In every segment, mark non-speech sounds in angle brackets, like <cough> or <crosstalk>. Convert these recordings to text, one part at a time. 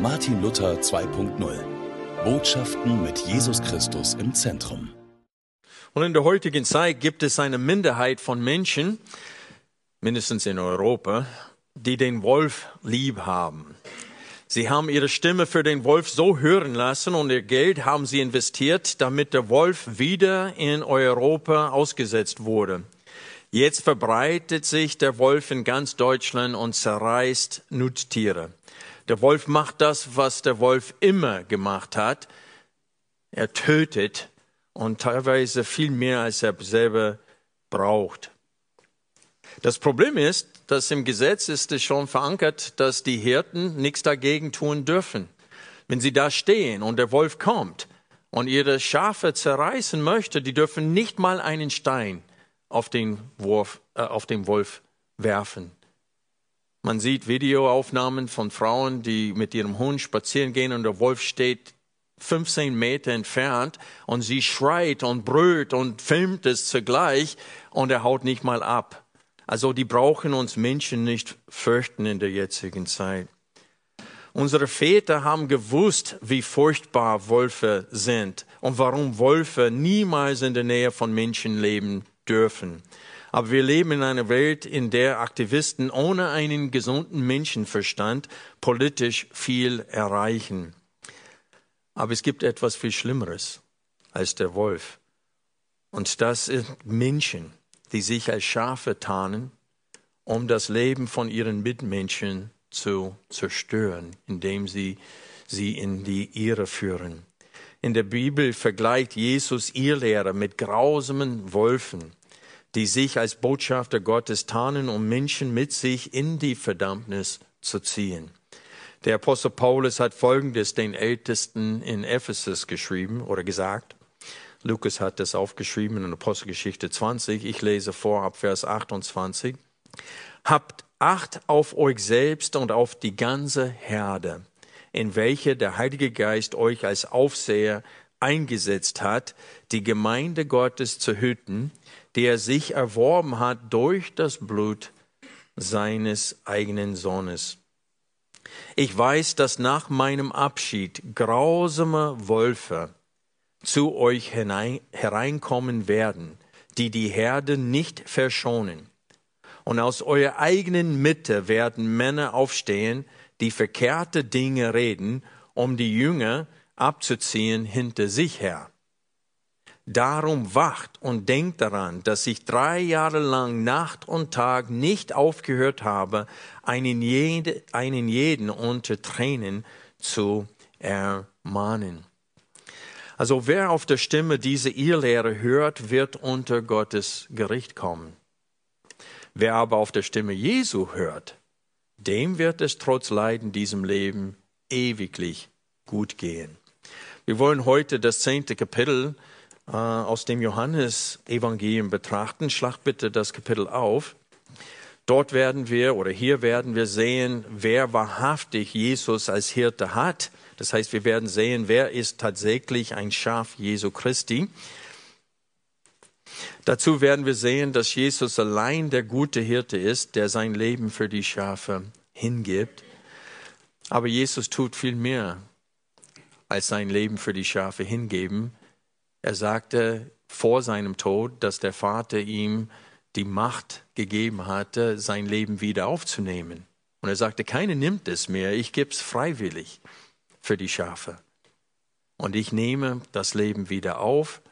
Martin Luther 2.0 Botschaften mit Jesus Christus im Zentrum. Und in der heutigen Zeit gibt es eine Minderheit von Menschen, mindestens in Europa, die den Wolf lieb haben. Sie haben ihre Stimme für den Wolf so hören lassen und ihr Geld haben sie investiert, damit der Wolf wieder in Europa ausgesetzt wurde. Jetzt verbreitet sich der Wolf in ganz Deutschland und zerreißt Nuttiere. Der Wolf macht das, was der Wolf immer gemacht hat. Er tötet und teilweise viel mehr, als er selber braucht. Das Problem ist, dass im Gesetz ist es schon verankert, dass die Hirten nichts dagegen tun dürfen. Wenn sie da stehen und der Wolf kommt und ihre Schafe zerreißen möchte, die dürfen nicht mal einen Stein auf den, Wurf, äh, auf den Wolf werfen. Man sieht Videoaufnahmen von Frauen, die mit ihrem Hund spazieren gehen und der Wolf steht 15 Meter entfernt und sie schreit und brüllt und filmt es zugleich und er haut nicht mal ab. Also die brauchen uns Menschen nicht fürchten in der jetzigen Zeit. Unsere Väter haben gewusst, wie furchtbar Wölfe sind und warum Wölfe niemals in der Nähe von Menschen leben dürfen. Aber wir leben in einer Welt, in der Aktivisten ohne einen gesunden Menschenverstand politisch viel erreichen. Aber es gibt etwas viel Schlimmeres als der Wolf. Und das sind Menschen, die sich als Schafe tarnen, um das Leben von ihren Mitmenschen zu zerstören, indem sie sie in die Irre führen. In der Bibel vergleicht Jesus ihr Lehrer mit grausamen Wolfen die sich als Botschafter Gottes tarnen, um Menschen mit sich in die Verdammnis zu ziehen. Der Apostel Paulus hat Folgendes den Ältesten in Ephesus geschrieben oder gesagt. Lukas hat das aufgeschrieben in Apostelgeschichte 20. Ich lese vor ab Vers 28. Habt Acht auf euch selbst und auf die ganze Herde, in welche der Heilige Geist euch als Aufseher eingesetzt hat, die Gemeinde Gottes zu hüten, der sich erworben hat durch das Blut seines eigenen Sohnes. Ich weiß, dass nach meinem Abschied grausame Wölfe zu euch hinein, hereinkommen werden, die die Herde nicht verschonen. Und aus eurer eigenen Mitte werden Männer aufstehen, die verkehrte Dinge reden, um die Jünger abzuziehen hinter sich her. Darum wacht und denkt daran, dass ich drei Jahre lang Nacht und Tag nicht aufgehört habe, einen, jede, einen jeden unter Tränen zu ermahnen. Also wer auf der Stimme diese Irrlehre hört, wird unter Gottes Gericht kommen. Wer aber auf der Stimme Jesu hört, dem wird es trotz Leiden diesem Leben ewiglich gut gehen. Wir wollen heute das zehnte Kapitel äh, aus dem Johannesevangelium betrachten. Schlag bitte das Kapitel auf. Dort werden wir oder hier werden wir sehen, wer wahrhaftig Jesus als Hirte hat. Das heißt, wir werden sehen, wer ist tatsächlich ein Schaf Jesu Christi. Dazu werden wir sehen, dass Jesus allein der gute Hirte ist, der sein Leben für die Schafe hingibt. Aber Jesus tut viel mehr als sein Leben für die Schafe hingeben. Er sagte vor seinem Tod, dass der Vater ihm die Macht gegeben hatte, sein Leben wieder aufzunehmen. Und er sagte, keine nimmt es mehr, ich gebe es freiwillig für die Schafe. Und ich nehme das Leben wieder auf.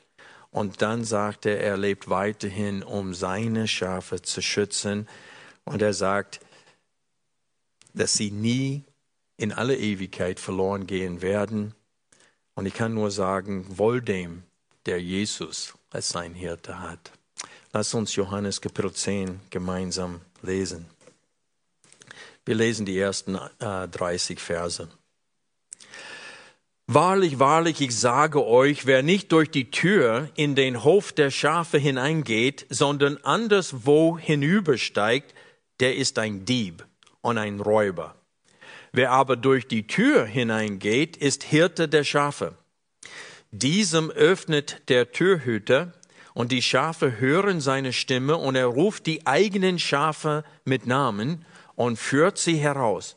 Und dann sagte er, er lebt weiterhin, um seine Schafe zu schützen. Und er sagt, dass sie nie in alle Ewigkeit verloren gehen werden. Und ich kann nur sagen, wohl dem, der Jesus als sein Hirte hat. Lass uns Johannes Kapitel 10 gemeinsam lesen. Wir lesen die ersten äh, 30 Verse. Wahrlich, wahrlich, ich sage euch, wer nicht durch die Tür in den Hof der Schafe hineingeht, sondern anderswo hinübersteigt, der ist ein Dieb und ein Räuber. Wer aber durch die Tür hineingeht, ist Hirte der Schafe. Diesem öffnet der Türhüter und die Schafe hören seine Stimme und er ruft die eigenen Schafe mit Namen und führt sie heraus.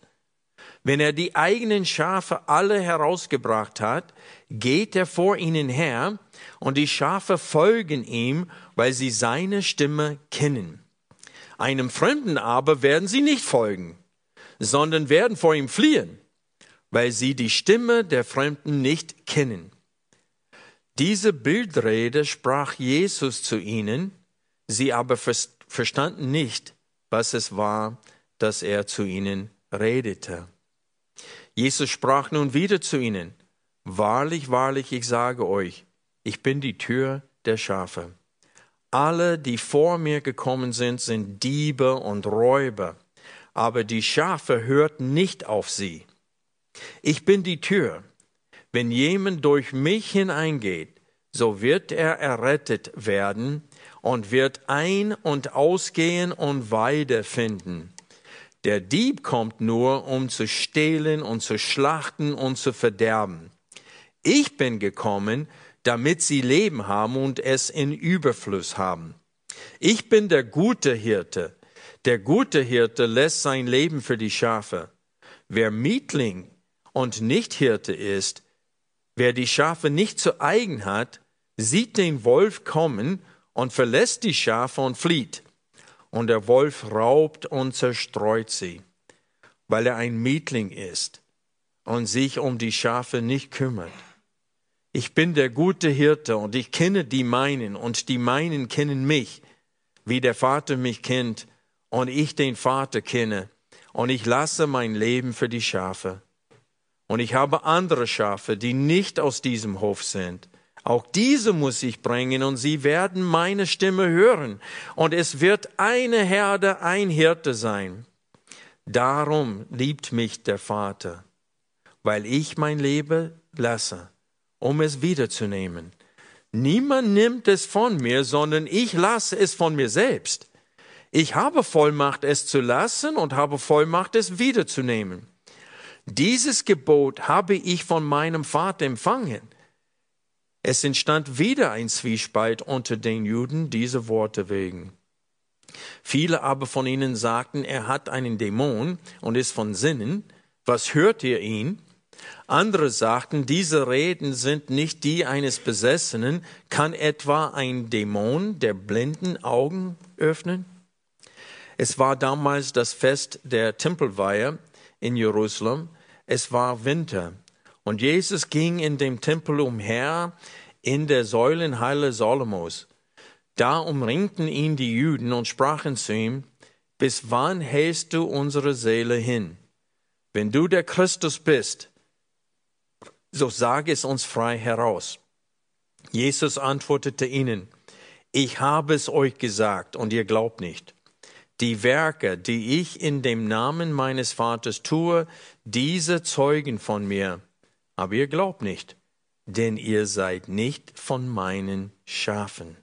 Wenn er die eigenen Schafe alle herausgebracht hat, geht er vor ihnen her und die Schafe folgen ihm, weil sie seine Stimme kennen. Einem Fremden aber werden sie nicht folgen, sondern werden vor ihm fliehen, weil sie die Stimme der Fremden nicht kennen. Diese Bildrede sprach Jesus zu ihnen, sie aber verstanden nicht, was es war, dass er zu ihnen redete. Jesus sprach nun wieder zu ihnen, Wahrlich, wahrlich, ich sage euch, ich bin die Tür der Schafe. Alle, die vor mir gekommen sind, sind Diebe und Räuber, aber die Schafe hört nicht auf sie. Ich bin die Tür wenn jemand durch mich hineingeht, so wird er errettet werden und wird ein- und ausgehen und Weide finden. Der Dieb kommt nur, um zu stehlen und zu schlachten und zu verderben. Ich bin gekommen, damit sie Leben haben und es in Überfluss haben. Ich bin der gute Hirte. Der gute Hirte lässt sein Leben für die Schafe. Wer Mietling und nicht Hirte ist, Wer die Schafe nicht zu eigen hat, sieht den Wolf kommen und verlässt die Schafe und flieht. Und der Wolf raubt und zerstreut sie, weil er ein Mietling ist und sich um die Schafe nicht kümmert. Ich bin der gute Hirte und ich kenne die meinen und die meinen kennen mich, wie der Vater mich kennt und ich den Vater kenne und ich lasse mein Leben für die Schafe und ich habe andere Schafe, die nicht aus diesem Hof sind. Auch diese muss ich bringen, und sie werden meine Stimme hören, und es wird eine Herde, ein Hirte sein. Darum liebt mich der Vater, weil ich mein Leben lasse, um es wiederzunehmen. Niemand nimmt es von mir, sondern ich lasse es von mir selbst. Ich habe Vollmacht, es zu lassen und habe Vollmacht, es wiederzunehmen. Dieses Gebot habe ich von meinem Vater empfangen. Es entstand wieder ein Zwiespalt unter den Juden diese Worte wegen. Viele aber von ihnen sagten, er hat einen Dämon und ist von Sinnen. Was hört ihr ihn? Andere sagten, diese Reden sind nicht die eines Besessenen. Kann etwa ein Dämon der blinden Augen öffnen? Es war damals das Fest der Tempelweihe in Jerusalem es war Winter und Jesus ging in dem Tempel umher in der Säulenhalle Salomos. Da umringten ihn die Juden und sprachen zu ihm, bis wann hältst du unsere Seele hin? Wenn du der Christus bist, so sag es uns frei heraus. Jesus antwortete ihnen, ich habe es euch gesagt und ihr glaubt nicht. Die Werke, die ich in dem Namen meines Vaters tue, diese zeugen von mir, aber ihr glaubt nicht, denn ihr seid nicht von meinen Schafen.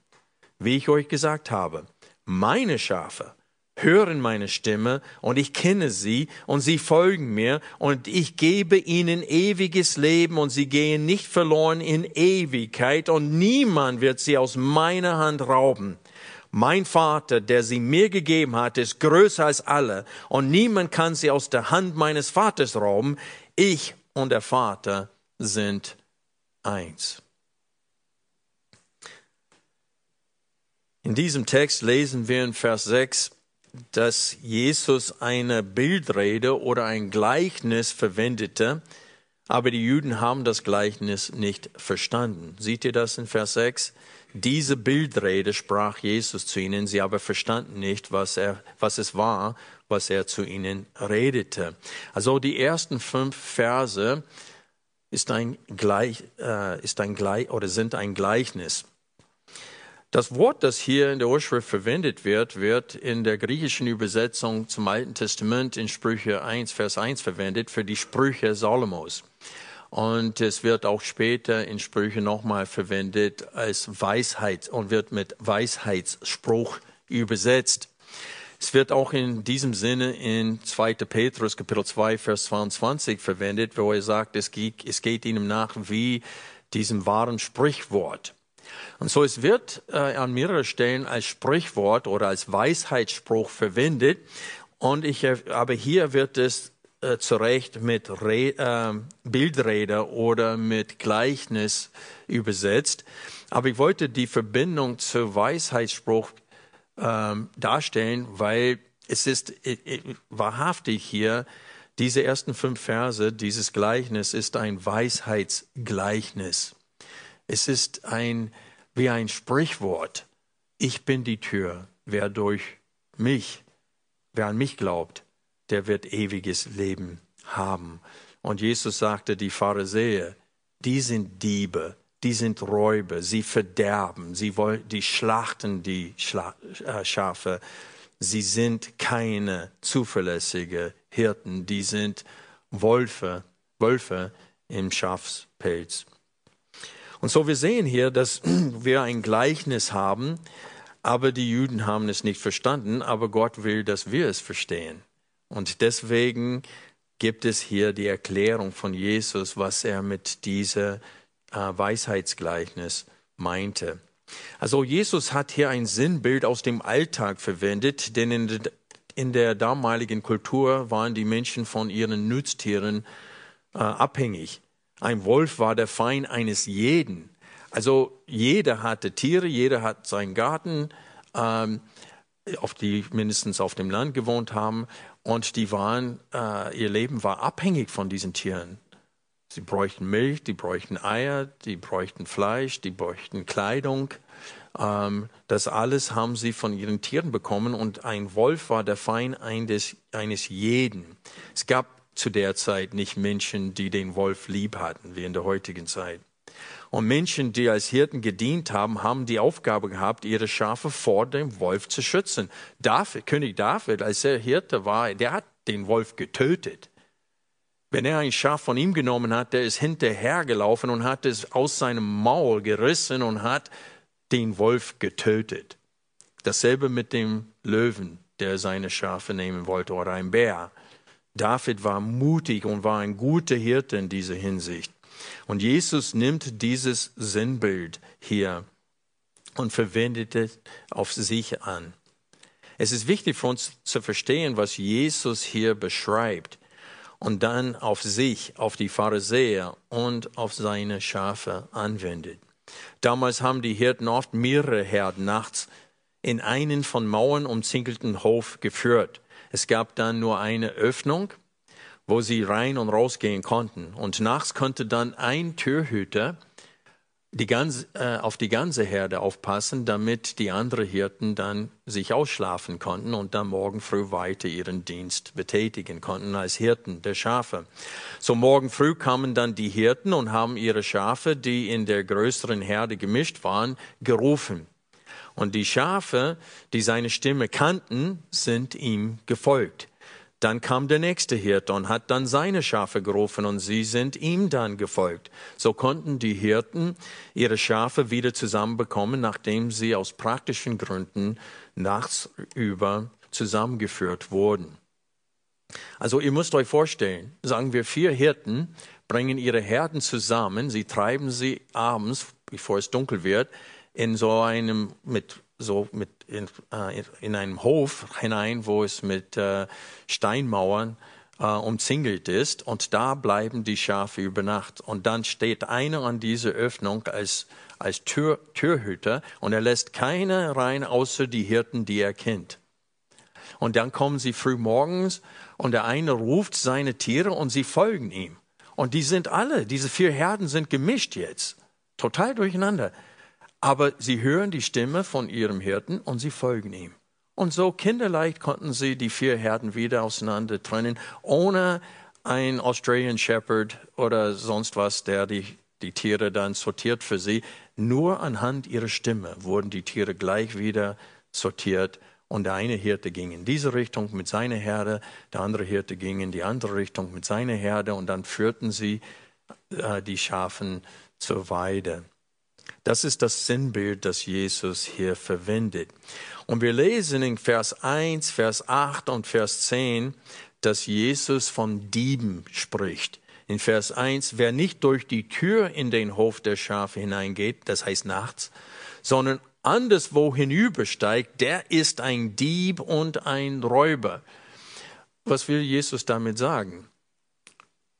Wie ich euch gesagt habe, meine Schafe hören meine Stimme und ich kenne sie und sie folgen mir und ich gebe ihnen ewiges Leben und sie gehen nicht verloren in Ewigkeit und niemand wird sie aus meiner Hand rauben. Mein Vater, der sie mir gegeben hat, ist größer als alle und niemand kann sie aus der Hand meines Vaters rauben. Ich und der Vater sind eins. In diesem Text lesen wir in Vers 6, dass Jesus eine Bildrede oder ein Gleichnis verwendete, aber die Juden haben das Gleichnis nicht verstanden. Seht ihr das in Vers 6? Diese Bildrede sprach Jesus zu ihnen, sie aber verstanden nicht, was, er, was es war, was er zu ihnen redete. Also die ersten fünf Verse ist ein Gleich, äh, ist ein Gleich oder sind ein Gleichnis. Das Wort, das hier in der Urschrift verwendet wird, wird in der griechischen Übersetzung zum Alten Testament in Sprüche 1, Vers 1 verwendet für die Sprüche Salomos. Und es wird auch später in Sprüchen nochmal verwendet als Weisheit und wird mit Weisheitsspruch übersetzt. Es wird auch in diesem Sinne in 2. Petrus Kapitel 2, Vers 22 verwendet, wo er sagt, es geht, es geht ihnen nach wie diesem wahren Sprichwort. Und so es wird äh, an mehreren Stellen als Sprichwort oder als Weisheitsspruch verwendet. Und ich, äh, aber hier wird es äh, zurecht mit Re äh, Bildrede oder mit Gleichnis übersetzt. Aber ich wollte die Verbindung zu Weisheitsspruch äh, darstellen, weil es ist äh, äh, wahrhaftig hier, diese ersten fünf Verse, dieses Gleichnis ist ein Weisheitsgleichnis. Es ist ein, wie ein Sprichwort. Ich bin die Tür. Wer durch mich, wer an mich glaubt, der wird ewiges Leben haben. Und Jesus sagte, die Pharisäer, die sind Diebe, die sind Räuber, sie verderben, sie wollen, die schlachten die Schla äh, Schafe. Sie sind keine zuverlässigen Hirten, die sind Wölfe, Wölfe im Schafspelz. Und so wir sehen hier, dass <clears throat> wir ein Gleichnis haben, aber die Juden haben es nicht verstanden, aber Gott will, dass wir es verstehen. Und deswegen gibt es hier die Erklärung von Jesus, was er mit dieser äh, Weisheitsgleichnis meinte. Also Jesus hat hier ein Sinnbild aus dem Alltag verwendet, denn in, in der damaligen Kultur waren die Menschen von ihren Nutztieren äh, abhängig. Ein Wolf war der Feind eines jeden. Also jeder hatte Tiere, jeder hat seinen Garten, ähm, auf die mindestens auf dem Land gewohnt haben und die waren, äh, ihr Leben war abhängig von diesen Tieren. Sie bräuchten Milch, die bräuchten Eier, die bräuchten Fleisch, die bräuchten Kleidung. Ähm, das alles haben sie von ihren Tieren bekommen und ein Wolf war der Feind eines, eines jeden. Es gab zu der Zeit nicht Menschen, die den Wolf lieb hatten, wie in der heutigen Zeit. Und Menschen, die als Hirten gedient haben, haben die Aufgabe gehabt, ihre Schafe vor dem Wolf zu schützen. David, König David, als er Hirte war, der hat den Wolf getötet. Wenn er ein Schaf von ihm genommen hat, der ist hinterhergelaufen und hat es aus seinem Maul gerissen und hat den Wolf getötet. Dasselbe mit dem Löwen, der seine Schafe nehmen wollte, oder ein Bär. David war mutig und war ein guter Hirte in dieser Hinsicht. Und Jesus nimmt dieses Sinnbild hier und verwendet es auf sich an. Es ist wichtig für uns zu verstehen, was Jesus hier beschreibt und dann auf sich, auf die Pharisäer und auf seine Schafe anwendet. Damals haben die Hirten oft mehrere Herden nachts in einen von Mauern umzingelten Hof geführt. Es gab dann nur eine Öffnung wo sie rein und rausgehen konnten. Und nachts konnte dann ein Türhüter die ganze, äh, auf die ganze Herde aufpassen, damit die anderen Hirten dann sich ausschlafen konnten und dann morgen früh weiter ihren Dienst betätigen konnten als Hirten der Schafe. So morgen früh kamen dann die Hirten und haben ihre Schafe, die in der größeren Herde gemischt waren, gerufen. Und die Schafe, die seine Stimme kannten, sind ihm gefolgt. Dann kam der nächste Hirte und hat dann seine Schafe gerufen und sie sind ihm dann gefolgt. So konnten die Hirten ihre Schafe wieder zusammenbekommen, nachdem sie aus praktischen Gründen nachts über zusammengeführt wurden. Also ihr müsst euch vorstellen, sagen wir vier Hirten bringen ihre Herden zusammen, sie treiben sie abends, bevor es dunkel wird, in so einem mit so mit in, äh, in einem Hof hinein, wo es mit äh, Steinmauern äh, umzingelt ist und da bleiben die Schafe über Nacht. Und dann steht einer an dieser Öffnung als, als Tür, Türhüter und er lässt keine rein, außer die Hirten, die er kennt. Und dann kommen sie früh morgens und der eine ruft seine Tiere und sie folgen ihm. Und die sind alle, diese vier Herden sind gemischt jetzt, total durcheinander aber sie hören die Stimme von ihrem Hirten und sie folgen ihm. Und so kinderleicht konnten sie die vier Herden wieder auseinander trennen, ohne ein Australian Shepherd oder sonst was, der die, die Tiere dann sortiert für sie. Nur anhand ihrer Stimme wurden die Tiere gleich wieder sortiert und der eine Hirte ging in diese Richtung mit seiner Herde, der andere Hirte ging in die andere Richtung mit seiner Herde und dann führten sie äh, die Schafen zur Weide. Das ist das Sinnbild, das Jesus hier verwendet. Und wir lesen in Vers 1, Vers 8 und Vers 10, dass Jesus von Dieben spricht. In Vers 1, wer nicht durch die Tür in den Hof der Schafe hineingeht, das heißt nachts, sondern anderswo hinübersteigt, der ist ein Dieb und ein Räuber. Was will Jesus damit sagen?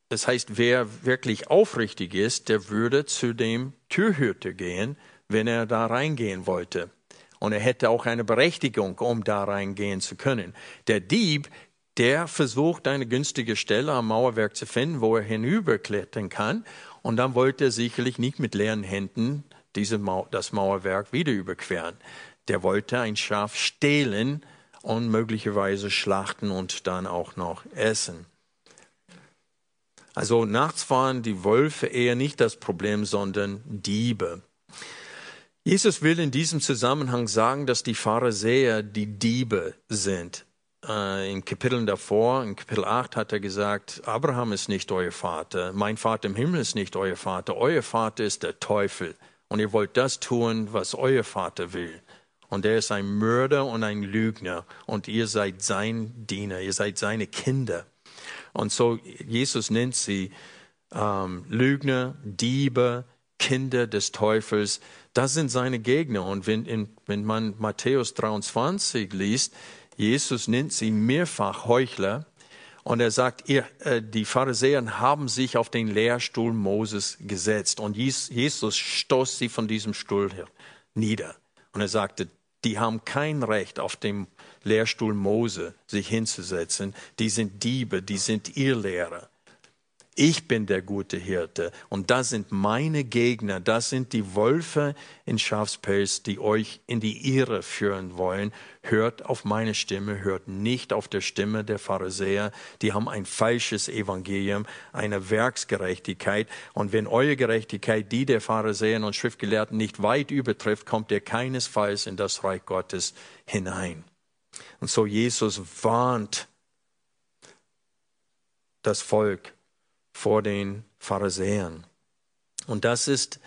Das heißt, wer wirklich aufrichtig ist, der würde zu dem Türhüter gehen, wenn er da reingehen wollte. Und er hätte auch eine Berechtigung, um da reingehen zu können. Der Dieb, der versucht, eine günstige Stelle am Mauerwerk zu finden, wo er hinüberklettern kann. Und dann wollte er sicherlich nicht mit leeren Händen diese Mau das Mauerwerk wieder überqueren. Der wollte ein Schaf stehlen und möglicherweise schlachten und dann auch noch essen. Also nachts waren die Wölfe eher nicht das Problem, sondern Diebe. Jesus will in diesem Zusammenhang sagen, dass die Pharisäer die Diebe sind. Äh, in Kapiteln davor, in Kapitel 8 hat er gesagt, Abraham ist nicht euer Vater, mein Vater im Himmel ist nicht euer Vater, euer Vater ist der Teufel und ihr wollt das tun, was euer Vater will. Und er ist ein Mörder und ein Lügner und ihr seid sein Diener, ihr seid seine Kinder. Und so, Jesus nennt sie ähm, Lügner, Diebe, Kinder des Teufels. Das sind seine Gegner. Und wenn, in, wenn man Matthäus 23 liest, Jesus nennt sie mehrfach Heuchler. Und er sagt, ihr, äh, die Pharisäer haben sich auf den Lehrstuhl Moses gesetzt. Und Jesus stoß sie von diesem Stuhl her nieder. Und er sagte, die haben kein Recht, auf dem Lehrstuhl Mose sich hinzusetzen. Die sind Diebe, die sind ihr Lehrer. Ich bin der gute Hirte und das sind meine Gegner, das sind die Wölfe in Schafspelz, die euch in die Irre führen wollen. Hört auf meine Stimme, hört nicht auf der Stimme der Pharisäer, die haben ein falsches Evangelium, eine Werksgerechtigkeit und wenn eure Gerechtigkeit die der Pharisäer und Schriftgelehrten nicht weit übertrifft, kommt ihr keinesfalls in das Reich Gottes hinein. Und so Jesus warnt das Volk vor den Pharisäern. Und das ist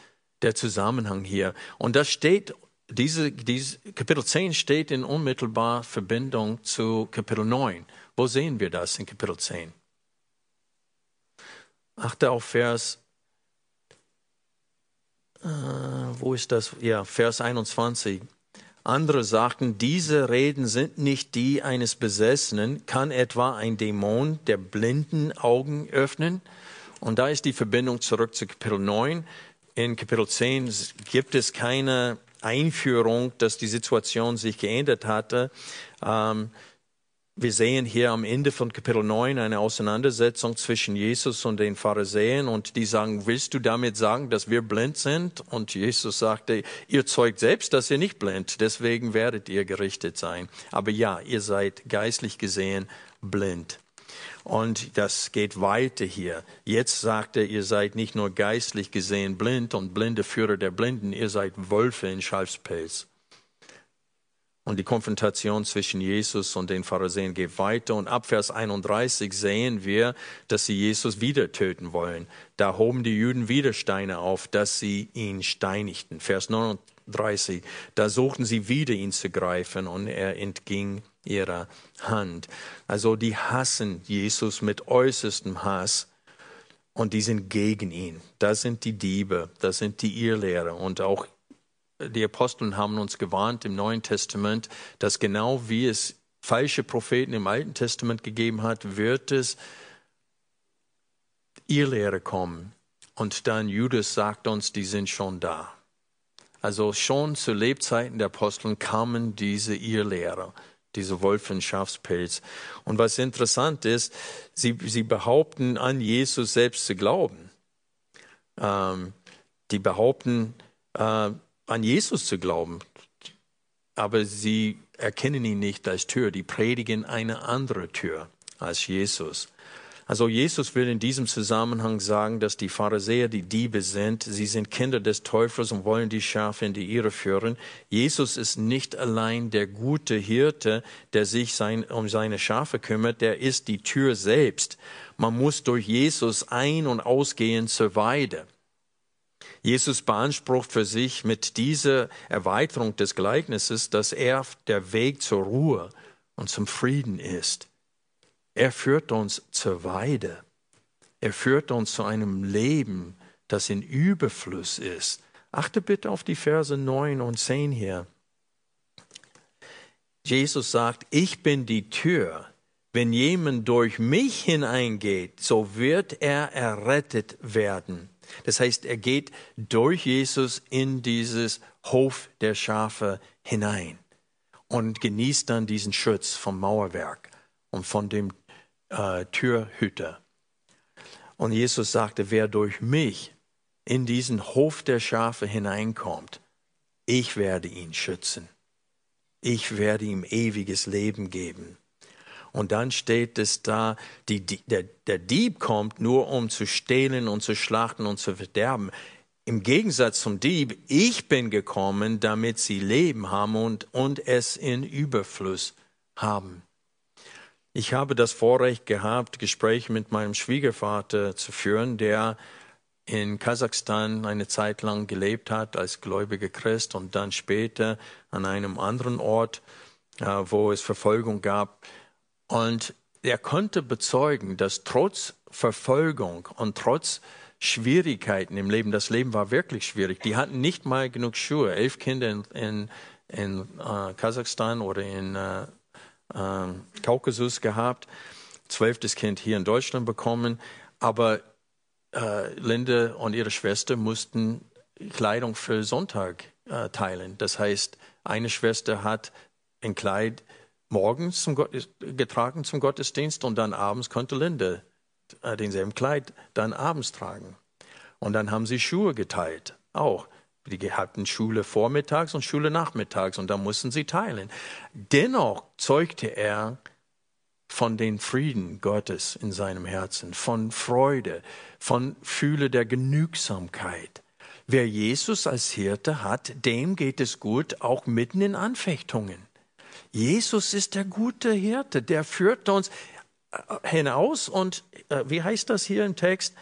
der Zusammenhang hier. Und das steht, diese, diese, Kapitel 10 steht in unmittelbarer Verbindung zu Kapitel 9. Wo sehen wir das in Kapitel 10? Achte auf Vers, äh, wo ist das? Ja, Vers 21. Andere sagten, diese Reden sind nicht die eines Besessenen. Kann etwa ein Dämon der blinden Augen öffnen? Und da ist die Verbindung zurück zu Kapitel 9. In Kapitel 10 gibt es keine Einführung, dass die Situation sich geändert hatte. Ähm, wir sehen hier am Ende von Kapitel 9 eine Auseinandersetzung zwischen Jesus und den Pharisäern und die sagen, willst du damit sagen, dass wir blind sind? Und Jesus sagte, ihr zeugt selbst, dass ihr nicht blind, deswegen werdet ihr gerichtet sein. Aber ja, ihr seid geistlich gesehen blind. Und das geht weiter hier. Jetzt sagt er, ihr seid nicht nur geistlich gesehen blind und blinde Führer der Blinden, ihr seid Wölfe in Schalfspelz. Und die Konfrontation zwischen Jesus und den Pharisäern geht weiter. Und ab Vers 31 sehen wir, dass sie Jesus wieder töten wollen. Da hoben die Juden wieder Steine auf, dass sie ihn steinigten. Vers 39. Da suchten sie wieder ihn zu greifen und er entging ihrer Hand. Also die hassen Jesus mit äußerstem Hass und die sind gegen ihn. Das sind die Diebe, das sind die Irrlehrer und auch die Aposteln haben uns gewarnt im Neuen Testament, dass genau wie es falsche Propheten im Alten Testament gegeben hat, wird es Irrlehre kommen. Und dann Judas sagt uns, die sind schon da. Also schon zu Lebzeiten der Aposteln kamen diese Irrlehrer, diese Wolf in Schafspelz. Und was interessant ist, sie, sie behaupten an Jesus selbst zu glauben. Ähm, die behaupten, äh, an Jesus zu glauben, aber sie erkennen ihn nicht als Tür, die predigen eine andere Tür als Jesus. Also Jesus will in diesem Zusammenhang sagen, dass die Pharisäer die Diebe sind. Sie sind Kinder des Teufels und wollen die Schafe in die Irre führen. Jesus ist nicht allein der gute Hirte, der sich sein, um seine Schafe kümmert. Der ist die Tür selbst. Man muss durch Jesus ein- und ausgehen zur Weide. Jesus beansprucht für sich mit dieser Erweiterung des Gleichnisses, dass er der Weg zur Ruhe und zum Frieden ist. Er führt uns zur Weide. Er führt uns zu einem Leben, das in Überfluss ist. Achte bitte auf die Verse 9 und 10 hier. Jesus sagt, ich bin die Tür. Wenn jemand durch mich hineingeht, so wird er errettet werden. Das heißt, er geht durch Jesus in dieses Hof der Schafe hinein und genießt dann diesen Schutz vom Mauerwerk und von dem äh, Türhüter. Und Jesus sagte, wer durch mich in diesen Hof der Schafe hineinkommt, ich werde ihn schützen. Ich werde ihm ewiges Leben geben. Und dann steht es da, die, der, der Dieb kommt nur, um zu stehlen und zu schlachten und zu verderben. Im Gegensatz zum Dieb, ich bin gekommen, damit sie Leben haben und, und es in Überfluss haben. Ich habe das Vorrecht gehabt, Gespräche mit meinem Schwiegervater zu führen, der in Kasachstan eine Zeit lang gelebt hat als gläubiger Christ und dann später an einem anderen Ort, äh, wo es Verfolgung gab, und er konnte bezeugen, dass trotz Verfolgung und trotz Schwierigkeiten im Leben, das Leben war wirklich schwierig. Die hatten nicht mal genug Schuhe. Elf Kinder in, in, in äh, Kasachstan oder in äh, äh, Kaukasus gehabt, zwölftes Kind hier in Deutschland bekommen. Aber äh, Linde und ihre Schwester mussten Kleidung für Sonntag äh, teilen. Das heißt, eine Schwester hat ein Kleid morgens zum Gottes, getragen zum Gottesdienst und dann abends konnte Linde äh, denselben Kleid dann abends tragen. Und dann haben sie Schuhe geteilt, auch. Die hatten Schule vormittags und Schule nachmittags und da mussten sie teilen. Dennoch zeugte er von den Frieden Gottes in seinem Herzen, von Freude, von Fühle der Genügsamkeit. Wer Jesus als Hirte hat, dem geht es gut, auch mitten in Anfechtungen. Jesus ist der gute Hirte, der führt uns äh, hinaus und äh, wie heißt das hier im Text?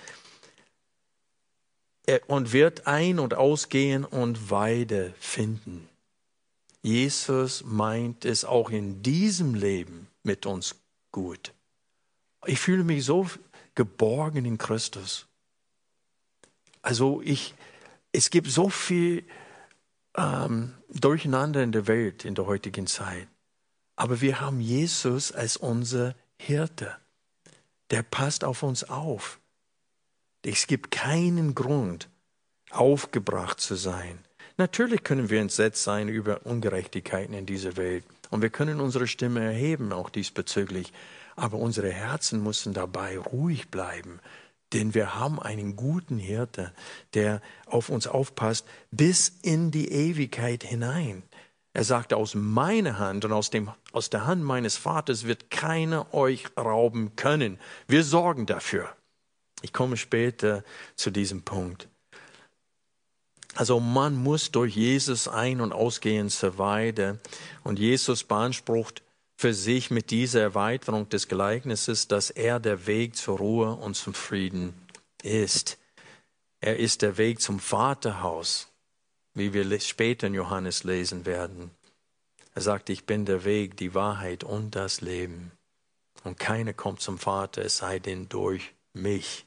Und wird ein- und ausgehen und Weide finden. Jesus meint es auch in diesem Leben mit uns gut. Ich fühle mich so geborgen in Christus. Also ich, es gibt so viel ähm, Durcheinander in der Welt in der heutigen Zeit. Aber wir haben Jesus als unser Hirte. Der passt auf uns auf. Es gibt keinen Grund, aufgebracht zu sein. Natürlich können wir entsetzt sein über Ungerechtigkeiten in dieser Welt und wir können unsere Stimme erheben, auch diesbezüglich. Aber unsere Herzen müssen dabei ruhig bleiben, denn wir haben einen guten Hirte, der auf uns aufpasst bis in die Ewigkeit hinein. Er sagte, aus meiner Hand und aus, dem, aus der Hand meines Vaters wird keiner euch rauben können. Wir sorgen dafür. Ich komme später zu diesem Punkt. Also man muss durch Jesus ein- und ausgehen zur Weide. Und Jesus beansprucht für sich mit dieser Erweiterung des Gleichnisses, dass er der Weg zur Ruhe und zum Frieden ist. Er ist der Weg zum Vaterhaus wie wir später in Johannes lesen werden. Er sagt, ich bin der Weg, die Wahrheit und das Leben. Und keiner kommt zum Vater, es sei denn durch mich.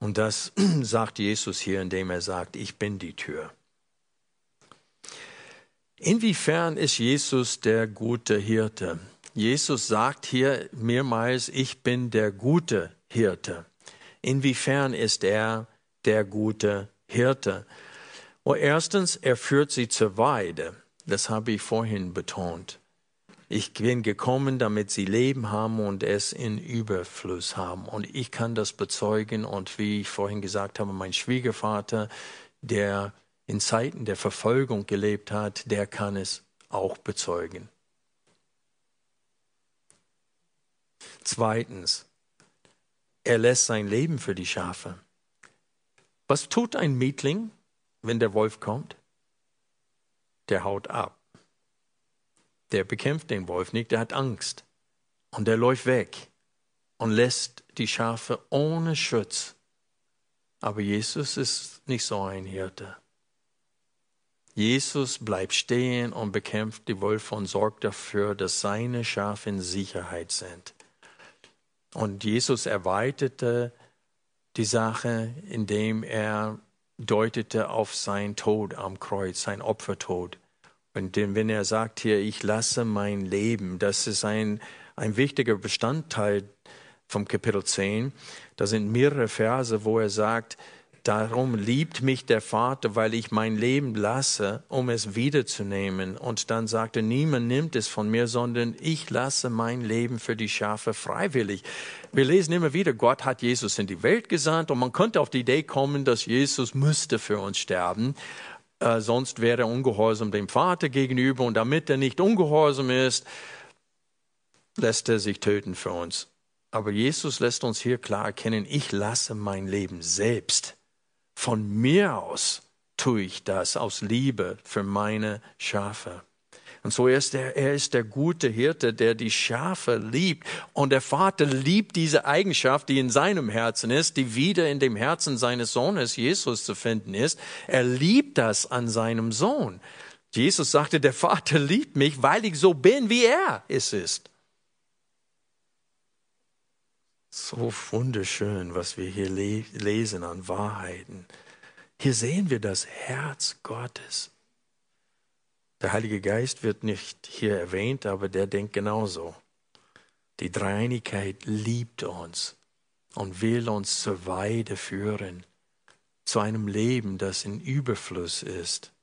Und das <clears throat> sagt Jesus hier, indem er sagt, ich bin die Tür. Inwiefern ist Jesus der gute Hirte? Jesus sagt hier mehrmals, ich bin der gute Hirte. Inwiefern ist er der gute Hirte? Und oh, erstens, er führt sie zur Weide. Das habe ich vorhin betont. Ich bin gekommen, damit sie Leben haben und es in Überfluss haben. Und ich kann das bezeugen. Und wie ich vorhin gesagt habe, mein Schwiegervater, der in Zeiten der Verfolgung gelebt hat, der kann es auch bezeugen. Zweitens, er lässt sein Leben für die Schafe. Was tut ein Mietling? wenn der Wolf kommt? Der haut ab. Der bekämpft den Wolf nicht, der hat Angst. Und der läuft weg und lässt die Schafe ohne Schutz. Aber Jesus ist nicht so ein Hirte. Jesus bleibt stehen und bekämpft die Wölfe und sorgt dafür, dass seine Schafe in Sicherheit sind. Und Jesus erweiterte die Sache, indem er deutete auf sein Tod am Kreuz, sein Opfertod. Und wenn er sagt hier, ich lasse mein Leben, das ist ein, ein wichtiger Bestandteil vom Kapitel 10. Da sind mehrere Verse, wo er sagt, Darum liebt mich der Vater, weil ich mein Leben lasse, um es wiederzunehmen. Und dann sagte, niemand nimmt es von mir, sondern ich lasse mein Leben für die Schafe freiwillig. Wir lesen immer wieder, Gott hat Jesus in die Welt gesandt und man könnte auf die Idee kommen, dass Jesus müsste für uns sterben. Äh, sonst wäre er ungehorsam dem Vater gegenüber und damit er nicht ungehorsam ist, lässt er sich töten für uns. Aber Jesus lässt uns hier klar erkennen, ich lasse mein Leben selbst von mir aus tue ich das aus Liebe für meine Schafe. Und so ist er, er ist der gute Hirte, der die Schafe liebt. Und der Vater liebt diese Eigenschaft, die in seinem Herzen ist, die wieder in dem Herzen seines Sohnes Jesus zu finden ist. Er liebt das an seinem Sohn. Jesus sagte, der Vater liebt mich, weil ich so bin, wie er es ist. So wunderschön, was wir hier le lesen an Wahrheiten. Hier sehen wir das Herz Gottes. Der Heilige Geist wird nicht hier erwähnt, aber der denkt genauso. Die Dreinigkeit liebt uns und will uns zur Weide führen, zu einem Leben, das in Überfluss ist.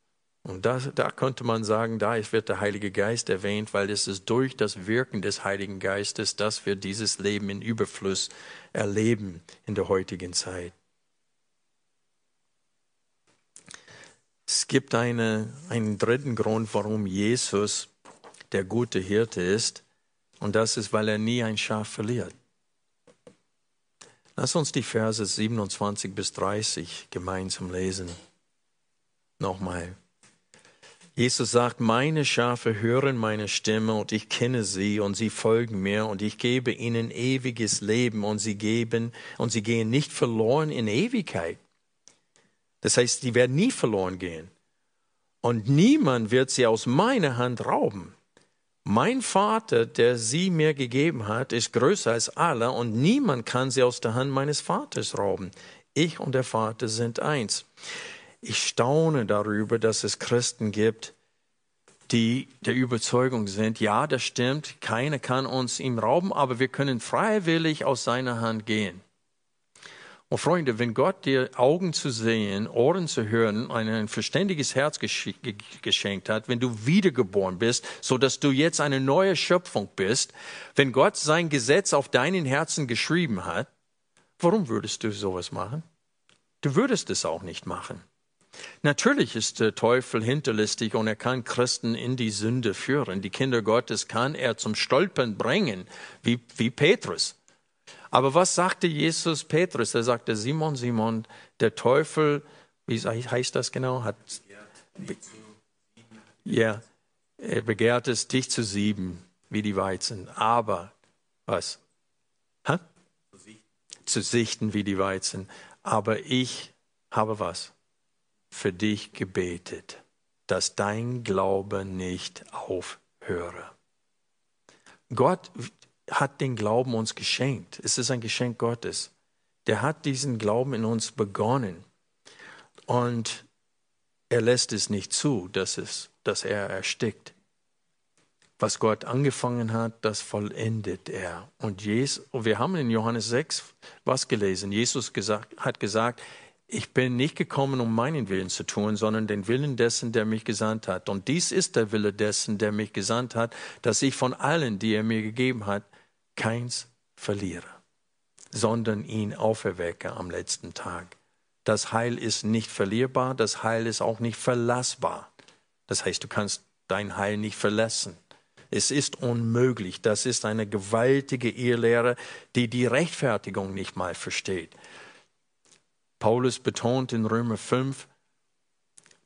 Und das, da könnte man sagen, da wird der Heilige Geist erwähnt, weil es ist durch das Wirken des Heiligen Geistes, dass wir dieses Leben in Überfluss erleben in der heutigen Zeit. Es gibt eine, einen dritten Grund, warum Jesus der gute Hirte ist, und das ist, weil er nie ein Schaf verliert. Lass uns die Verse 27 bis 30 gemeinsam lesen. Nochmal. Jesus sagt, meine Schafe hören meine Stimme und ich kenne sie und sie folgen mir und ich gebe ihnen ewiges Leben und sie geben und sie gehen nicht verloren in Ewigkeit. Das heißt, die werden nie verloren gehen. Und niemand wird sie aus meiner Hand rauben. Mein Vater, der sie mir gegeben hat, ist größer als alle und niemand kann sie aus der Hand meines Vaters rauben. Ich und der Vater sind eins ich staune darüber, dass es Christen gibt, die der Überzeugung sind, ja, das stimmt, keiner kann uns ihm rauben, aber wir können freiwillig aus seiner Hand gehen. Und Freunde, wenn Gott dir Augen zu sehen, Ohren zu hören, ein verständiges Herz geschenkt hat, wenn du wiedergeboren bist, so dass du jetzt eine neue Schöpfung bist, wenn Gott sein Gesetz auf deinen Herzen geschrieben hat, warum würdest du sowas machen? Du würdest es auch nicht machen. Natürlich ist der Teufel hinterlistig und er kann Christen in die Sünde führen. Die Kinder Gottes kann er zum Stolpern bringen, wie, wie Petrus. Aber was sagte Jesus Petrus? Er sagte, Simon, Simon, der Teufel, wie heißt das genau? Hat, ja, er begehrt es, dich zu sieben, wie die Weizen. Aber, was? Ha? Zu sichten wie die Weizen. Aber ich habe was? für dich gebetet, dass dein Glaube nicht aufhöre. Gott hat den Glauben uns geschenkt. Es ist ein Geschenk Gottes. Der hat diesen Glauben in uns begonnen. Und er lässt es nicht zu, dass, es, dass er erstickt. Was Gott angefangen hat, das vollendet er. Und Jesus, wir haben in Johannes 6 was gelesen. Jesus gesagt, hat gesagt, ich bin nicht gekommen, um meinen Willen zu tun, sondern den Willen dessen, der mich gesandt hat. Und dies ist der Wille dessen, der mich gesandt hat, dass ich von allen, die er mir gegeben hat, keins verliere, sondern ihn auferwecke am letzten Tag. Das Heil ist nicht verlierbar, das Heil ist auch nicht verlassbar. Das heißt, du kannst dein Heil nicht verlassen. Es ist unmöglich. Das ist eine gewaltige Irrlehre, die die Rechtfertigung nicht mal versteht. Paulus betont in Römer 5,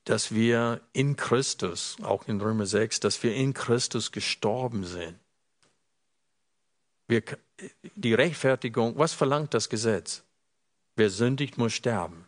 dass wir in Christus, auch in Römer 6, dass wir in Christus gestorben sind. Wir, die Rechtfertigung, was verlangt das Gesetz? Wer sündigt, muss sterben.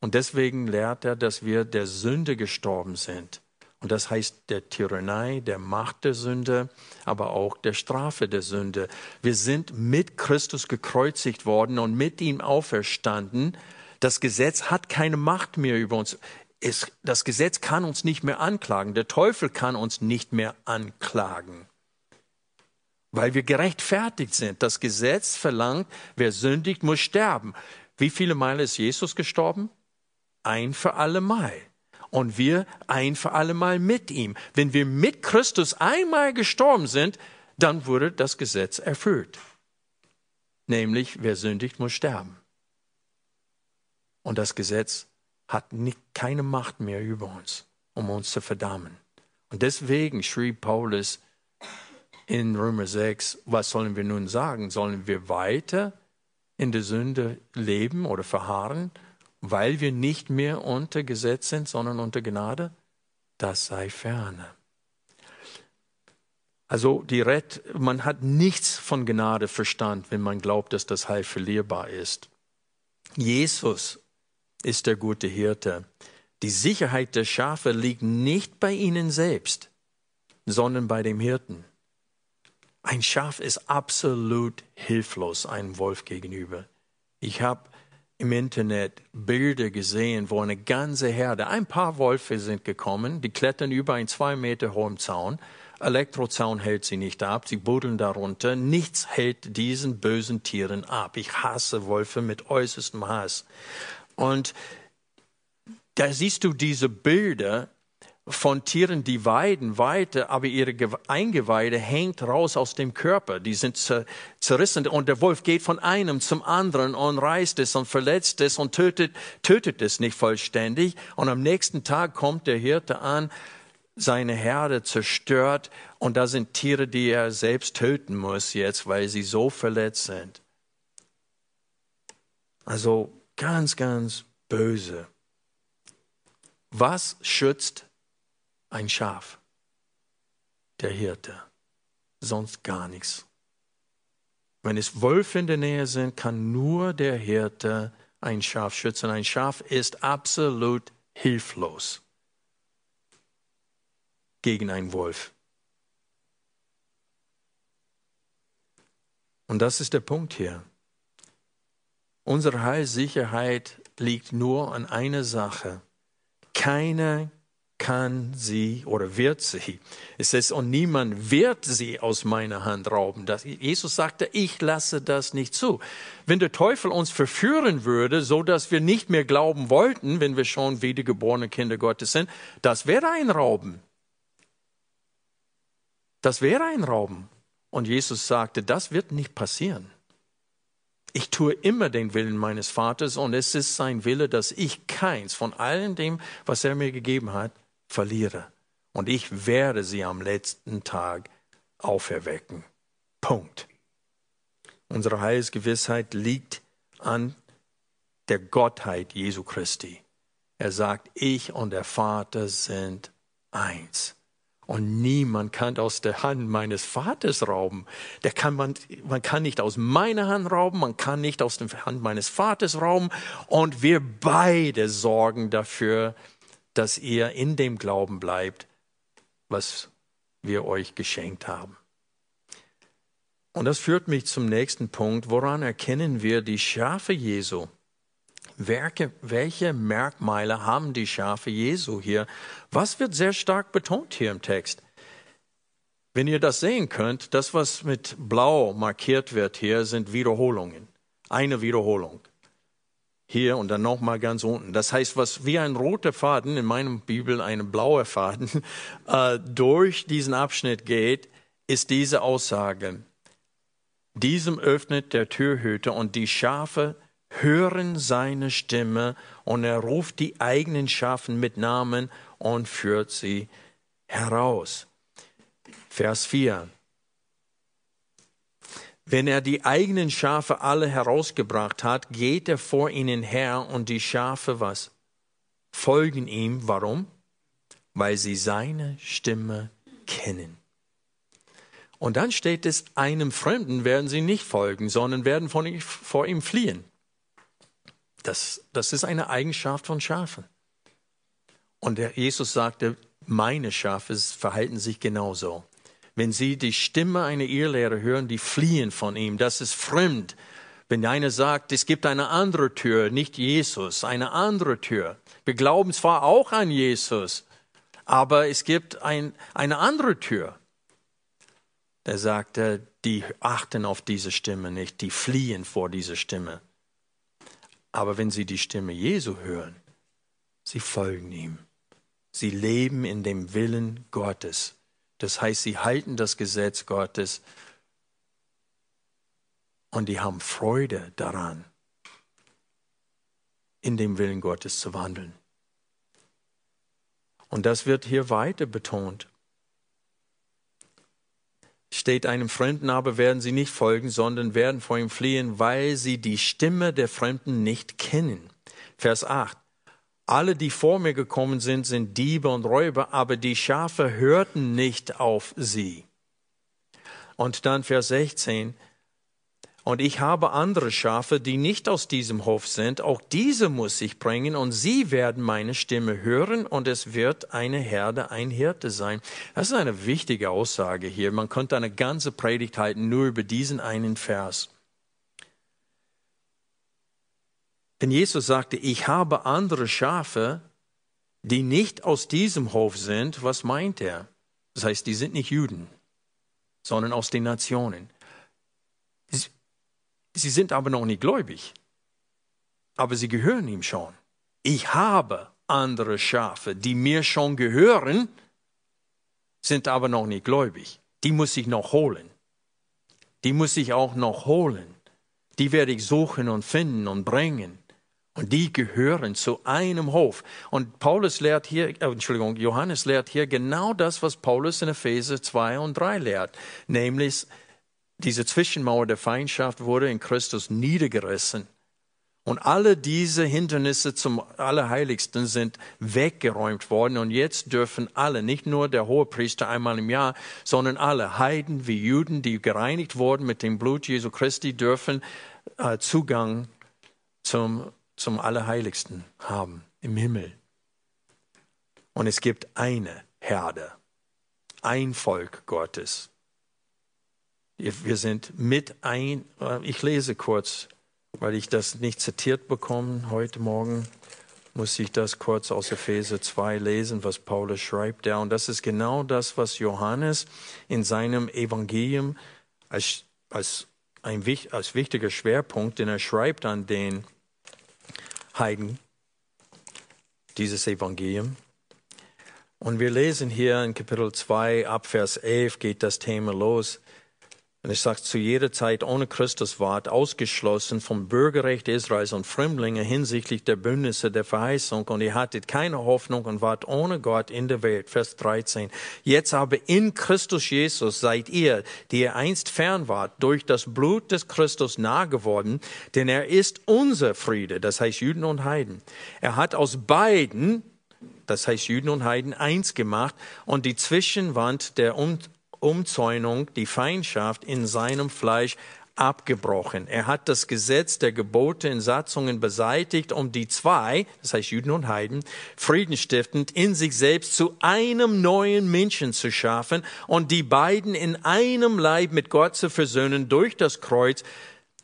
Und deswegen lehrt er, dass wir der Sünde gestorben sind. Und das heißt der Tyrannei, der Macht der Sünde, aber auch der Strafe der Sünde. Wir sind mit Christus gekreuzigt worden und mit ihm auferstanden. Das Gesetz hat keine Macht mehr über uns. Es, das Gesetz kann uns nicht mehr anklagen. Der Teufel kann uns nicht mehr anklagen. Weil wir gerechtfertigt sind. Das Gesetz verlangt, wer sündigt, muss sterben. Wie viele Male ist Jesus gestorben? Ein für alle Mal und wir ein für alle Mal mit ihm. Wenn wir mit Christus einmal gestorben sind, dann wurde das Gesetz erfüllt. Nämlich, wer sündigt, muss sterben. Und das Gesetz hat nicht, keine Macht mehr über uns, um uns zu verdammen. Und deswegen schrieb Paulus in Römer 6, was sollen wir nun sagen? Sollen wir weiter in der Sünde leben oder verharren? weil wir nicht mehr unter Gesetz sind, sondern unter Gnade, das sei ferne. Also die Rett, man hat nichts von Gnade verstanden, wenn man glaubt, dass das Heil verlierbar ist. Jesus ist der gute Hirte. Die Sicherheit der Schafe liegt nicht bei ihnen selbst, sondern bei dem Hirten. Ein Schaf ist absolut hilflos einem Wolf gegenüber. Ich habe im Internet Bilder gesehen, wo eine ganze Herde, ein paar Wölfe sind gekommen, die klettern über einen zwei Meter hohen Zaun. Elektrozaun hält sie nicht ab, sie buddeln darunter. Nichts hält diesen bösen Tieren ab. Ich hasse Wölfe mit äußerstem Hass. Und da siehst du diese Bilder von Tieren, die weiden, weite, aber ihre Eingeweide hängt raus aus dem Körper. Die sind zerrissen und der Wolf geht von einem zum anderen und reißt es und verletzt es und tötet, tötet es nicht vollständig. Und am nächsten Tag kommt der Hirte an, seine Herde zerstört und da sind Tiere, die er selbst töten muss jetzt, weil sie so verletzt sind. Also ganz, ganz böse. Was schützt ein Schaf, der Hirte, sonst gar nichts. Wenn es Wölfe in der Nähe sind, kann nur der Hirte ein Schaf schützen. Ein Schaf ist absolut hilflos gegen einen Wolf. Und das ist der Punkt hier. Unsere Heilsicherheit liegt nur an einer Sache. Keine kann sie oder wird sie. Es ist, und niemand wird sie aus meiner Hand rauben. Das, Jesus sagte, ich lasse das nicht zu. Wenn der Teufel uns verführen würde, so dass wir nicht mehr glauben wollten, wenn wir schon wiedergeborene Kinder Gottes sind, das wäre ein Rauben. Das wäre ein Rauben. Und Jesus sagte, das wird nicht passieren. Ich tue immer den Willen meines Vaters und es ist sein Wille, dass ich keins von allem dem, was er mir gegeben hat, verliere. Und ich werde sie am letzten Tag auferwecken. Punkt. Unsere Heilsgewissheit liegt an der Gottheit Jesu Christi. Er sagt, ich und der Vater sind eins. Und niemand kann aus der Hand meines Vaters rauben. Der kann man, man kann nicht aus meiner Hand rauben, man kann nicht aus der Hand meines Vaters rauben. Und wir beide sorgen dafür, dass ihr in dem Glauben bleibt, was wir euch geschenkt haben. Und das führt mich zum nächsten Punkt. Woran erkennen wir die Schafe Jesu? Werke, welche Merkmale haben die Schafe Jesu hier? Was wird sehr stark betont hier im Text? Wenn ihr das sehen könnt, das, was mit blau markiert wird hier, sind Wiederholungen. Eine Wiederholung hier und dann nochmal ganz unten. Das heißt, was wie ein roter Faden, in meinem Bibel ein blauer Faden, <laughs> äh, durch diesen Abschnitt geht, ist diese Aussage. Diesem öffnet der Türhüter und die Schafe hören seine Stimme und er ruft die eigenen Schafen mit Namen und führt sie heraus. Vers 4. Wenn er die eigenen Schafe alle herausgebracht hat, geht er vor ihnen her und die Schafe was? Folgen ihm. Warum? Weil sie seine Stimme kennen. Und dann steht es, einem Fremden werden sie nicht folgen, sondern werden vor ihm fliehen. Das, das ist eine Eigenschaft von Schafen. Und Jesus sagte, meine Schafe verhalten sich genauso. Wenn sie die Stimme einer Irrlehrer hören, die fliehen von ihm. Das ist fremd. Wenn einer sagt, es gibt eine andere Tür, nicht Jesus, eine andere Tür. Wir glauben zwar auch an Jesus, aber es gibt ein, eine andere Tür. Er sagte, die achten auf diese Stimme nicht, die fliehen vor dieser Stimme. Aber wenn sie die Stimme Jesu hören, sie folgen ihm. Sie leben in dem Willen Gottes. Das heißt, sie halten das Gesetz Gottes und die haben Freude daran, in dem Willen Gottes zu wandeln. Und das wird hier weiter betont. Steht einem Fremden aber, werden sie nicht folgen, sondern werden vor ihm fliehen, weil sie die Stimme der Fremden nicht kennen. Vers 8. Alle, die vor mir gekommen sind, sind Diebe und Räuber, aber die Schafe hörten nicht auf sie. Und dann Vers 16. Und ich habe andere Schafe, die nicht aus diesem Hof sind, auch diese muss ich bringen, und sie werden meine Stimme hören, und es wird eine Herde, ein Hirte sein. Das ist eine wichtige Aussage hier. Man könnte eine ganze Predigt halten nur über diesen einen Vers. Denn Jesus sagte, ich habe andere Schafe, die nicht aus diesem Hof sind. Was meint er? Das heißt, die sind nicht Juden, sondern aus den Nationen. Sie sind aber noch nicht gläubig, aber sie gehören ihm schon. Ich habe andere Schafe, die mir schon gehören, sind aber noch nicht gläubig. Die muss ich noch holen. Die muss ich auch noch holen. Die werde ich suchen und finden und bringen. Und die gehören zu einem Hof. Und Paulus lehrt hier, äh, Entschuldigung, Johannes lehrt hier genau das, was Paulus in Epheser 2 und 3 lehrt. Nämlich, diese Zwischenmauer der Feindschaft wurde in Christus niedergerissen. Und alle diese Hindernisse zum Allerheiligsten sind weggeräumt worden. Und jetzt dürfen alle, nicht nur der Hohepriester einmal im Jahr, sondern alle Heiden wie Juden, die gereinigt wurden mit dem Blut Jesu Christi, dürfen äh, Zugang zum zum Allerheiligsten haben im Himmel. Und es gibt eine Herde, ein Volk Gottes. Wir sind mit ein, äh, ich lese kurz, weil ich das nicht zitiert bekomme heute Morgen, muss ich das kurz aus Epheser 2 lesen, was Paulus schreibt. Ja, und das ist genau das, was Johannes in seinem Evangelium als, als, ein, als wichtiger Schwerpunkt, den er schreibt an den Heiden dieses Evangelium. Und wir lesen hier in Kapitel 2 ab Vers 11 geht das Thema los. Und ich sage zu jeder Zeit, ohne Christus ward ausgeschlossen vom Bürgerrecht Israels und Fremdlinge hinsichtlich der Bündnisse der Verheißung. Und ihr hattet keine Hoffnung und wart ohne Gott in der Welt. Vers 13. Jetzt aber in Christus Jesus seid ihr, die ihr einst fern wart, durch das Blut des Christus nah geworden, denn er ist unser Friede, das heißt Jüden und Heiden. Er hat aus beiden das heißt Jüden und Heiden, eins gemacht und die Zwischenwand der Umzäunung, die Feindschaft in seinem Fleisch abgebrochen. Er hat das Gesetz der Gebote in Satzungen beseitigt, um die zwei, das heißt Juden und Heiden, friedenstiftend in sich selbst zu einem neuen Menschen zu schaffen und die beiden in einem Leib mit Gott zu versöhnen durch das Kreuz,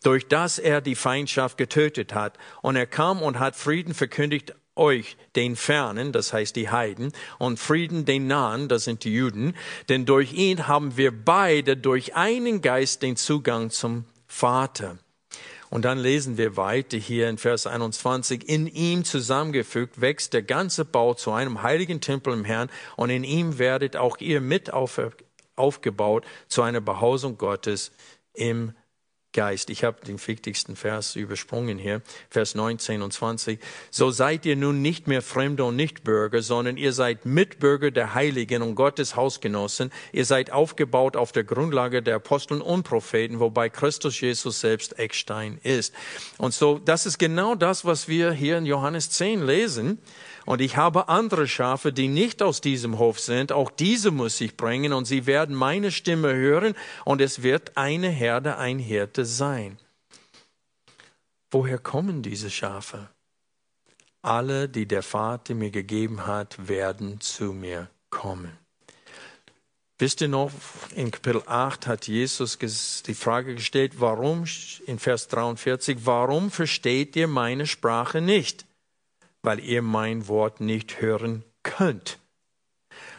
durch das er die Feindschaft getötet hat. Und er kam und hat Frieden verkündigt euch den Fernen, das heißt die Heiden, und Frieden den Nahen, das sind die Juden, denn durch ihn haben wir beide durch einen Geist den Zugang zum Vater. Und dann lesen wir weiter hier in Vers 21. In ihm zusammengefügt wächst der ganze Bau zu einem heiligen Tempel im Herrn und in ihm werdet auch ihr mit auf, aufgebaut zu einer Behausung Gottes im Geist. Ich habe den wichtigsten Vers übersprungen hier, Vers 19 und 20. So seid ihr nun nicht mehr Fremde und Nichtbürger, sondern ihr seid Mitbürger der Heiligen und Gottes Hausgenossen. Ihr seid aufgebaut auf der Grundlage der Aposteln und Propheten, wobei Christus Jesus selbst Eckstein ist. Und so, das ist genau das, was wir hier in Johannes 10 lesen. Und ich habe andere Schafe, die nicht aus diesem Hof sind. Auch diese muss ich bringen, und sie werden meine Stimme hören, und es wird eine Herde, ein Hirte sein. Woher kommen diese Schafe? Alle, die der Vater mir gegeben hat, werden zu mir kommen. Wisst ihr noch, in Kapitel 8 hat Jesus die Frage gestellt, warum, in Vers 43, warum versteht ihr meine Sprache nicht? weil ihr mein Wort nicht hören könnt.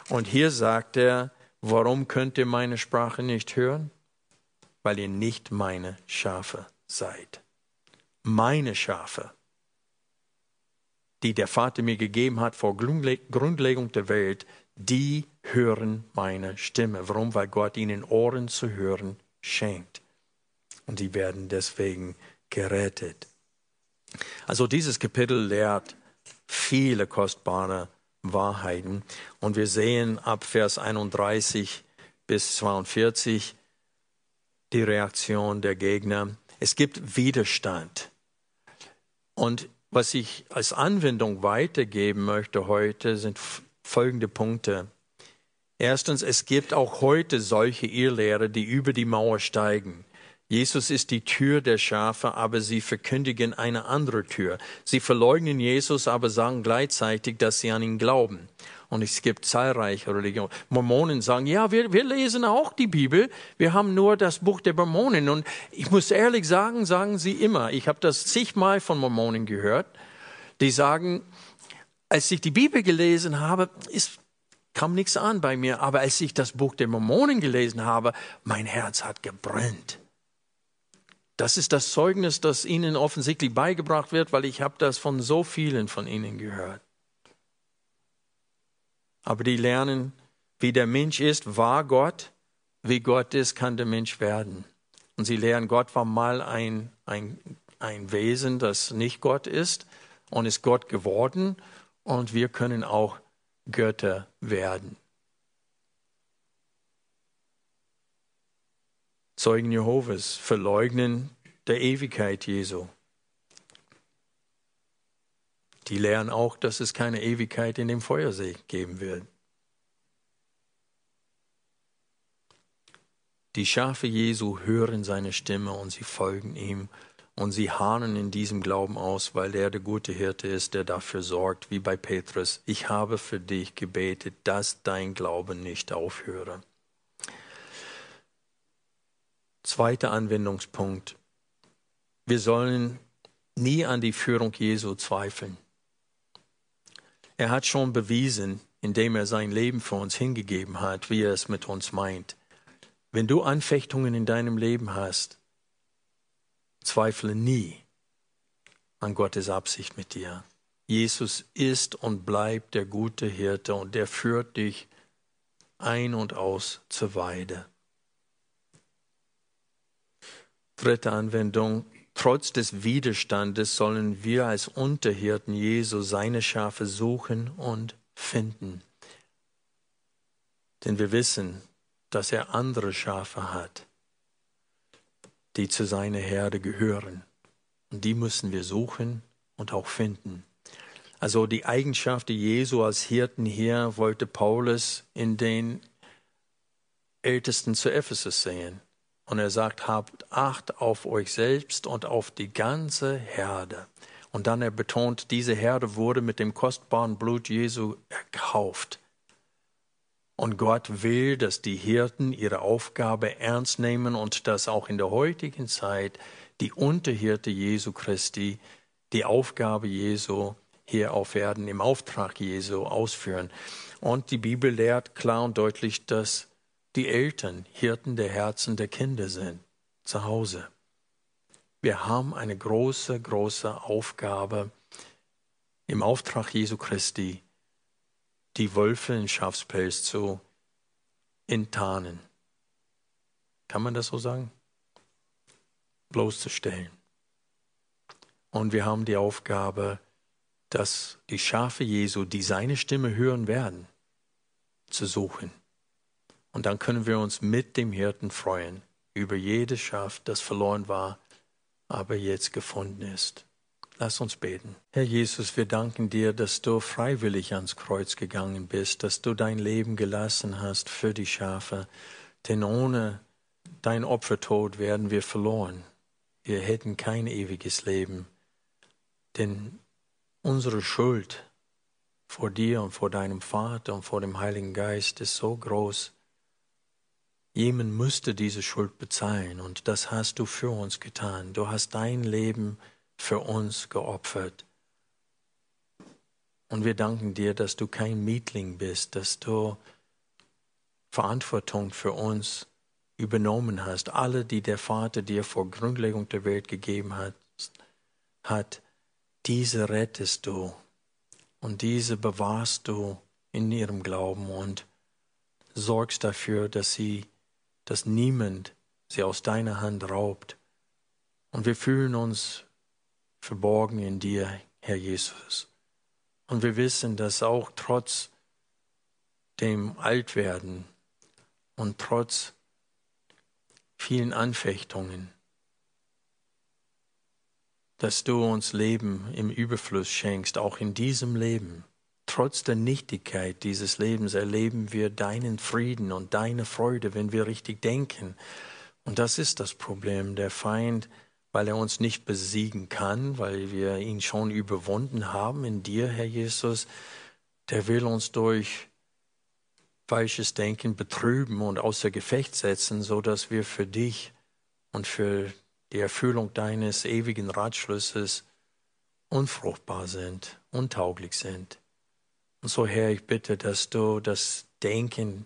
Und hier sagt er, warum könnt ihr meine Sprache nicht hören? Weil ihr nicht meine Schafe seid. Meine Schafe, die der Vater mir gegeben hat vor Grundlegung der Welt, die hören meine Stimme. Warum? Weil Gott ihnen Ohren zu hören schenkt. Und sie werden deswegen gerettet. Also dieses Kapitel lehrt, viele kostbare Wahrheiten. Und wir sehen ab Vers 31 bis 42 die Reaktion der Gegner. Es gibt Widerstand. Und was ich als Anwendung weitergeben möchte heute, sind folgende Punkte. Erstens, es gibt auch heute solche Irrlehrer, die über die Mauer steigen. Jesus ist die Tür der Schafe, aber sie verkündigen eine andere Tür. Sie verleugnen Jesus, aber sagen gleichzeitig, dass sie an ihn glauben. Und es gibt zahlreiche Religionen. Mormonen sagen, ja, wir, wir lesen auch die Bibel, wir haben nur das Buch der Mormonen. Und ich muss ehrlich sagen, sagen sie immer, ich habe das zigmal von Mormonen gehört, die sagen, als ich die Bibel gelesen habe, ist kam nichts an bei mir, aber als ich das Buch der Mormonen gelesen habe, mein Herz hat gebrannt. Das ist das Zeugnis, das ihnen offensichtlich beigebracht wird, weil ich habe das von so vielen von ihnen gehört. Aber die lernen, wie der Mensch ist, war Gott, wie Gott ist, kann der Mensch werden. Und sie lernen, Gott war mal ein, ein, ein Wesen, das nicht Gott ist und ist Gott geworden und wir können auch Götter werden. Zeugen Jehovas, verleugnen der Ewigkeit Jesu. Die lehren auch, dass es keine Ewigkeit in dem Feuersee geben wird. Die Schafe Jesu hören seine Stimme und sie folgen ihm und sie harnen in diesem Glauben aus, weil er der gute Hirte ist, der dafür sorgt, wie bei Petrus, ich habe für dich gebetet, dass dein Glauben nicht aufhöre. Zweiter Anwendungspunkt. Wir sollen nie an die Führung Jesu zweifeln. Er hat schon bewiesen, indem er sein Leben für uns hingegeben hat, wie er es mit uns meint. Wenn du Anfechtungen in deinem Leben hast, zweifle nie an Gottes Absicht mit dir. Jesus ist und bleibt der gute Hirte und der führt dich ein und aus zur Weide. Dritte Anwendung. Trotz des Widerstandes sollen wir als Unterhirten Jesu seine Schafe suchen und finden. Denn wir wissen, dass er andere Schafe hat, die zu seiner Herde gehören. Und die müssen wir suchen und auch finden. Also die Eigenschaft Jesu als Hirten hier wollte Paulus in den Ältesten zu Ephesus sehen. Und er sagt, habt Acht auf euch selbst und auf die ganze Herde. Und dann er betont, diese Herde wurde mit dem kostbaren Blut Jesu erkauft. Und Gott will, dass die Hirten ihre Aufgabe ernst nehmen und dass auch in der heutigen Zeit die Unterhirte Jesu Christi die Aufgabe Jesu hier auf Erden im Auftrag Jesu ausführen. Und die Bibel lehrt klar und deutlich, dass die Eltern Hirten der Herzen der Kinder sind, zu Hause. Wir haben eine große, große Aufgabe im Auftrag Jesu Christi, die Wölfe in Schafspelz zu enttarnen. Kann man das so sagen? Bloßzustellen. Und wir haben die Aufgabe, dass die Schafe Jesu, die seine Stimme hören werden, zu suchen. Und dann können wir uns mit dem Hirten freuen über jedes Schaf, das verloren war, aber jetzt gefunden ist. Lass uns beten. Herr Jesus, wir danken dir, dass du freiwillig ans Kreuz gegangen bist, dass du dein Leben gelassen hast für die Schafe, denn ohne dein Opfertod wären wir verloren. Wir hätten kein ewiges Leben, denn unsere Schuld vor dir und vor deinem Vater und vor dem Heiligen Geist ist so groß, Jemand müsste diese Schuld bezahlen und das hast du für uns getan. Du hast dein Leben für uns geopfert. Und wir danken dir, dass du kein Mietling bist, dass du Verantwortung für uns übernommen hast. Alle, die der Vater dir vor Grundlegung der Welt gegeben hat, hat diese rettest du und diese bewahrst du in ihrem Glauben und sorgst dafür, dass sie dass niemand sie aus deiner Hand raubt. Und wir fühlen uns verborgen in dir, Herr Jesus. Und wir wissen, dass auch trotz dem Altwerden und trotz vielen Anfechtungen, dass du uns Leben im Überfluss schenkst, auch in diesem Leben. Trotz der Nichtigkeit dieses Lebens erleben wir deinen Frieden und deine Freude, wenn wir richtig denken. Und das ist das Problem. Der Feind, weil er uns nicht besiegen kann, weil wir ihn schon überwunden haben in dir, Herr Jesus, der will uns durch falsches Denken betrüben und außer Gefecht setzen, so dass wir für dich und für die Erfüllung deines ewigen Ratschlusses unfruchtbar sind, untauglich sind. Und so, Herr, ich bitte, dass du das Denken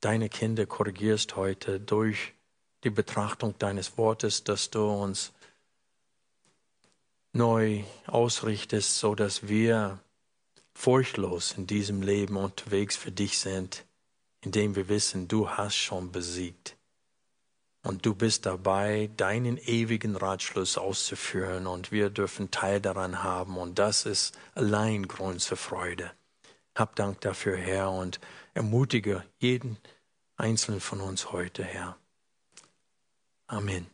deiner Kinder korrigierst heute durch die Betrachtung deines Wortes, dass du uns neu ausrichtest, sodass wir furchtlos in diesem Leben unterwegs für dich sind, indem wir wissen, du hast schon besiegt und du bist dabei, deinen ewigen Ratschluss auszuführen und wir dürfen Teil daran haben und das ist allein Grund zur Freude. Hab Dank dafür, Herr, und ermutige jeden einzelnen von uns heute, Herr. Amen.